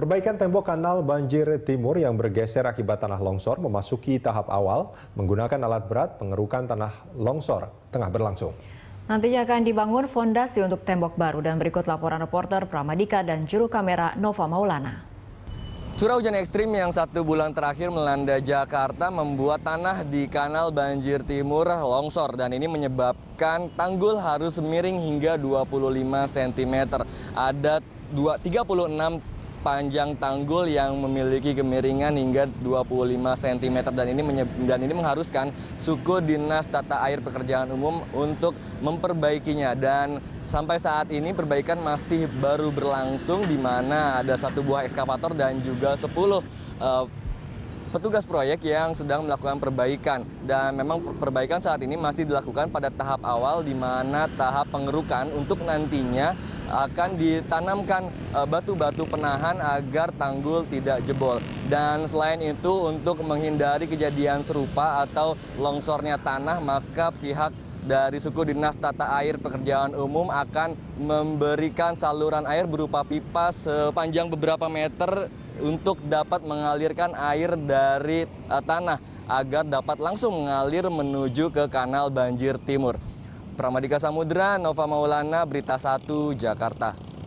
Perbaikan tembok kanal banjir timur yang bergeser akibat tanah longsor memasuki tahap awal menggunakan alat berat pengerukan tanah longsor tengah berlangsung. Nantinya akan dibangun fondasi untuk tembok baru dan berikut laporan reporter Pramadika dan juru kamera Nova Maulana. Curah hujan ekstrim yang satu bulan terakhir melanda Jakarta membuat tanah di kanal banjir timur longsor dan ini menyebabkan tanggul harus miring hingga 25 cm. Ada 36 panjang tanggul yang memiliki kemiringan hingga 25 cm dan ini dan ini mengharuskan suku Dinas Tata Air Pekerjaan Umum untuk memperbaikinya dan sampai saat ini perbaikan masih baru berlangsung di mana ada satu buah ekskavator dan juga 10 uh, eh, petugas proyek yang sedang melakukan perbaikan dan memang perbaikan saat ini masih dilakukan pada tahap awal di mana tahap pengerukan untuk nantinya akan ditanamkan eh, batu-batu penahan agar tanggul tidak jebol. Dan selain itu untuk menghindari kejadian serupa atau longsornya tanah maka pihak dari suku dinas tata air pekerjaan umum akan memberikan saluran air berupa pipa sepanjang beberapa meter untuk dapat mengalirkan air dari eh, tanah agar dapat langsung mengalir menuju ke kanal banjir timur. Pramadika Samudra, Nova Maulana, Berita 1, Jakarta.